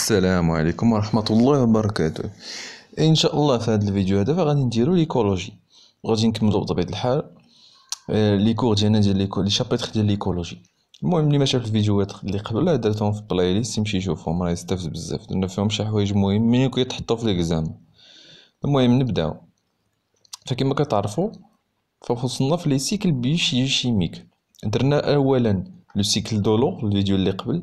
السلام عليكم ورحمة الله وبركاته إن شاء الله في هذا الفيديو هذا غادي نديرو ليكولوجي غادي نكملو بطبيعة الحال آه، لي كور ديالنا ديال ليكو لي شابيتر ديال ليكولوجي المهم اللي ما شاف الفيديوهات اللي قبل درتهم في البلاي ليست يمشي يشوفهم راه يستفز بزاف درنا فيهم شي حوايج مهمين كيتحطو في ليكزام المهم نبداو فكما كتعرفو فوصلنا في لي سيكل بيوشيميك درنا اولا لو سيكل دولو الفيديو اللي قبل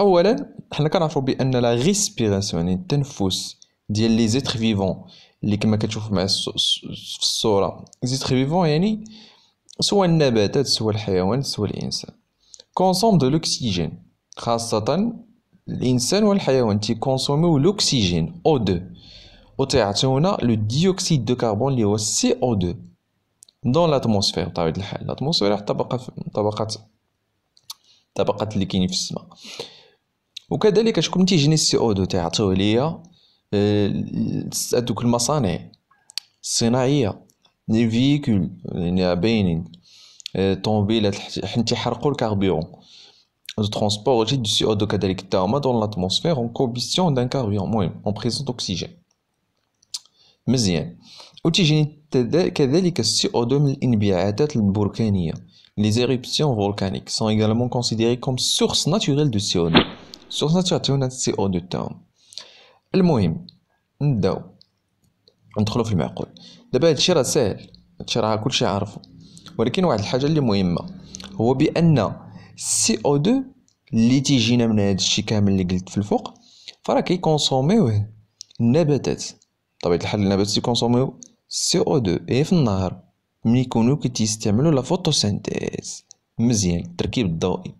اولا حنا كنعرفوا بان لا ريسبيراسيون يعني التنفس ديال لي زيتر فيفون اللي كما كتشوف مع في الصوره زيتر فيفون يعني سواء النباتات سواء الحيوان سواء الانسان كونسوم دو لوكسيجين خاصه الانسان والحيوان تيكونسوميو لوكسيجين او 2 وتعطيونا لو ديوكسيد دو كربون اللي هو سي او 2 دون لاتموسفير بطبيعه الحال لاتموسفير طبقه طبقه طبقه اللي كاينين في السماء وكذلك شكون تيجيني السي او 2 تيعطيوه ليا هذوك المصانع الصناعيه لي فيكول يعني باينين طوموبيلات حين تيحرقوا الكاربيرون de دو سي او 2 كذلك تاع ما دون لاتموسفير اون combustion دان carburant المهم اون بريزون d'oxygène مزيان و كذلك السي او 2 من الانبعاثات البركانيه les éruptions volcaniques sont également considérées comme source naturelle de CO2 سخنة تعطيونا سي او دو تاعهم المهم نبداو ندخلو في المعقول دابا هادشي راه ساهل هادشي راه كلشي عارفو ولكن واحد الحاجه اللي مهمه هو بان سي او دو اللي تيجينا من هادشي كامل اللي قلت في الفوق فراه كيكونسوميوه النباتات طبيعة الحال النباتات تيكونسوميو سي او دو ايه في النهار ملي يكونو كيستعملو لا فوتوسينتيز مزيان التركيب الضوئي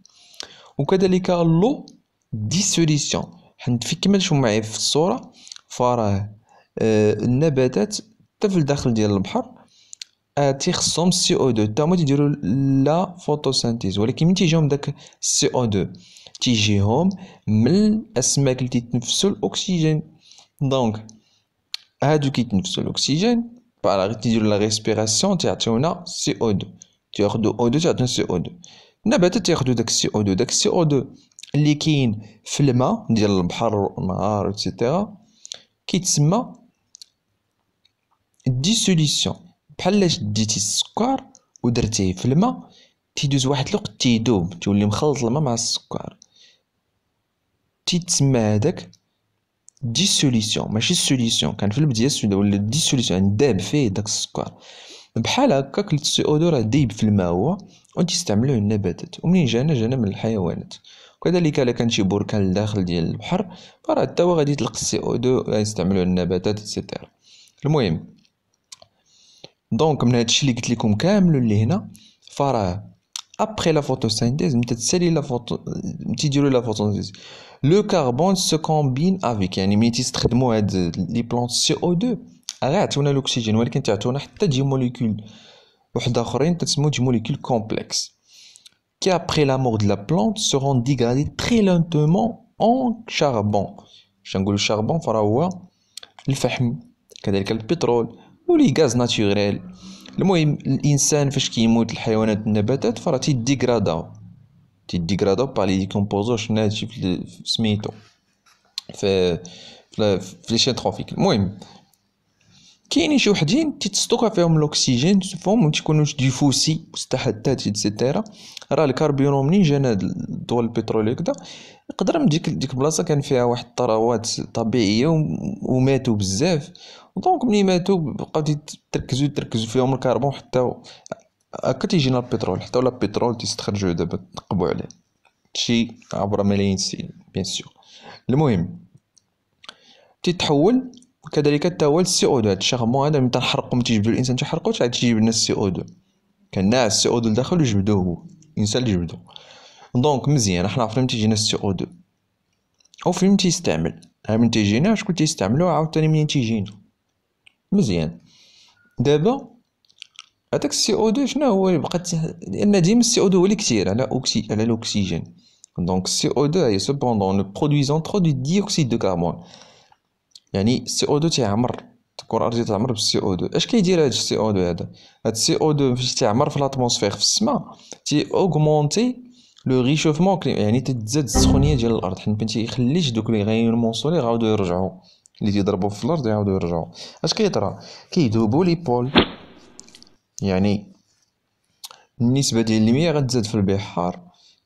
وكذلك اللو ديسوليسيون في كيما حنتفكملش معايا في الصوره فراه آه، النباتات حتى في الداخل ديال البحر تيخصهم سي او دو تا هما تيديرو لا فوتوسانتيز ولكن من تيجيهم داك سي او دو تيجيهم من الاسماك اللي تيتنفسو الاكسجين دونك هادو كيتنفسو الاكسجين باغ تيديرو لا ريسبيراسيون تيعطيونا سي او دو تياخدو او دو تيعطيونا سي او دو النباتات تياخدو داك سي او دو داك سي او دو اللي كاين في الماء ديال البحر والنهار اكسيتيرا كيتسمى ديسوليسيون بحال لاش ديتي السكر ودرتيه في الماء تيدوز واحد الوقت تيدوب تولي مخلط الماء مع السكر تيتسمى هذاك ديسوليسيون ماشي سوليسيون كان في البداية ولا ديسوليسيون يعني داب فيه داك السكر بحال هكاك السي او دو راه دايب في الماء هو و تيستعملوه النباتات ومنين جانا جانا من الحيوانات وكذلك الا كان شي بركان لداخل ديال البحر فراه حتى هو غادي يطلق السي او 2 غيستعملوه النباتات اكسيتيرا المهم دونك من هادشي اللي قلت لكم كامل اللي هنا فراه ابخي لا فوتوسينثيز نتا تسالي لا فوتو تيديروا لا فوتوسينثيز لو كاربون سو كومبين افيك يعني ملي تستخدموا هاد لي بلونت سي او 2 راه عطونا الاكسجين ولكن تعطونا حتى دي موليكول وحده اخرين تسمو دي موليكول كومبلكس qui après la mort de la plante seront dégradés très lentement en charbon. Changent le charbon, il faudra voir le pétrole ou les gaz naturels. Les moyens, les insectes qui est les animaux et les plantes, ils vont être dégradés. Ils vont par les décomposants naturels du sméton. Fait, fait, fait كاينين شي وحدين تيتستوكا فيهم الاكسجين فيهم و تيكونوش ديفوسي مستحدات اتسيتيرا راه الكاربيرو منين جانا الدول البترولي هكدا يقدر من ديك ديك البلاصه كان فيها واحد الثروات طبيعيه وماتوا بزاف دونك ملي ماتوا بقاو تركزوا تركزوا فيهم الكربون حتى هكا تيجينا البترول حتى ولا البترول تيستخرجوه دابا تقبوا عليه شي عبر ملايين السنين بيان سور المهم تيتحول وكذلك حتى هو السي او 2 هذا الشغمون هذا ملي تنحرقو ملي تيجبدو الانسان تحرقو تعاد تيجيب لنا السي او 2 كان ناس السي او 2 لداخل وجبدوه هو الانسان اللي جبدو دونك مزيان حنا عرفنا متى السي او 2 او فين تيستعمل ها من تيجينا شكون تيستعملو عاوتاني منين تيجينا مزيان دابا هذاك السي او 2 شنو هو يبقى لان ديما السي او 2 هو اللي كثير على اوكسي على الاكسجين دونك السي او 2 هي سوبوندون برودويزون ترو دو ديوكسيد دو كربون يعني السي او دو تيعمر الكرة الأرضية تعمر بالسي او دو اش كيدير هاد السي او دو هذا هاد السي او دو فاش تيعمر في لاتموسفير في السماء تي اوغمونتي لو ريشوفمون يعني تتزاد السخونيه ديال الارض حيت ما تيخليش دوك لي اللي غيمونسولي غاودو يرجعوا اللي تيضربوا في الارض يعاودو يرجعوا اش كيطرا كيذوبوا لي بول يعني النسبه ديال المياه غتزاد في البحار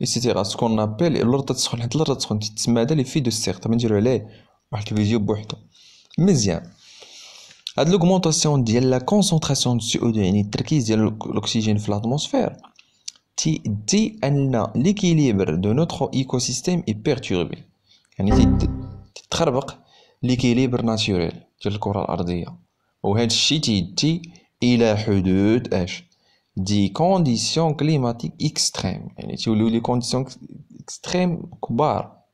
سيتي غاتكون نابيل الارض تسخن حيت الارض تسخن تتسمى هذا لي في دو سيغ تما نديرو عليه واحد الفيديو بوحدو Bien, Had l'augmentation de la concentration de CO2, et le de l'oxygène dans l'atmosphère, dit que l'équilibre de notre écosystème est perturbé. Yani t'tkhrebq l'équilibre naturel du la couronne ardhiya. Wa had chi titi ila hodoud des conditions climatiques extrêmes, yani t'yewlo conditions extrêmes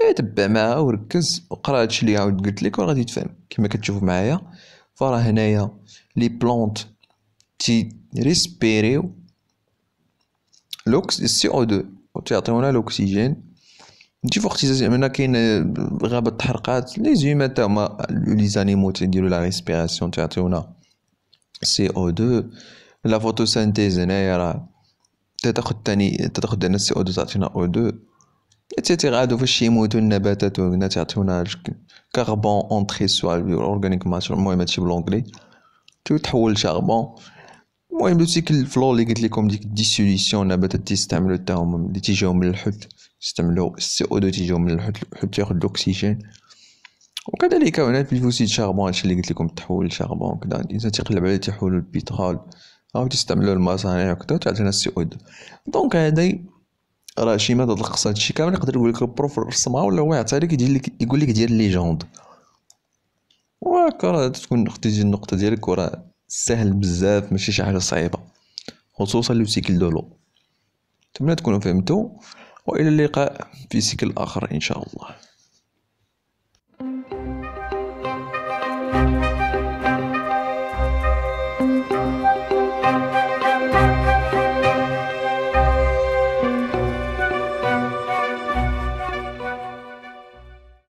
إيه، تبع معاها وركز وقرا هادشي اللي عاود قلت لك وغادي تفهم كما كتشوف معايا فراه هنايا لي بلونت تي ريسبيريو لوكس السي او 2 وتعطيونا الاكسجين نتي فوقتي زعما كاين آه، غابه تحرقات لي زيما تا هما لي زانيمو تيديرو لا ريسبيراسيون تعطيونا سي او 2 لا فوتوسينتيز هنايا راه تاخد تاني تاخد انا سي او 2 تعطينا او 2 تتغادو فاش يموتوا النباتات هنا تعطيونا كاربون اونتري سوا الاورغانيك ماتير المهم هادشي بالانكلي تحول شاربون المهم دوتيك الفلو اللي قلت لكم ديك ديسوليسيون النباتات تيستعملوا حتى هما اللي تيجيو من الحوت تستعملوا السي او دو تيجيو من الحوت الحوت تاخذ الاكسجين وكذلك هنا في الفوسيد شاربون هادشي اللي قلت لكم تحول لشاربون كدا الانسان تيقلب عليه تيحولو البترول او تستعملوا المصانع وكدا تعطينا السي او دو دونك هذا راه شي ماده تلخص هادشي كامل يقدر يقول لك البروف رسمها ولا هو يعطيها لك يدير لك يقول لك ديال ليجوند واك راه تكون ديال النقطه ديالك وراه سهل بزاف ماشي شي حاجه صعيبه خصوصا لو سيكل دولو نتمنى تكونوا فهمتوا والى اللقاء في سيكل اخر ان شاء الله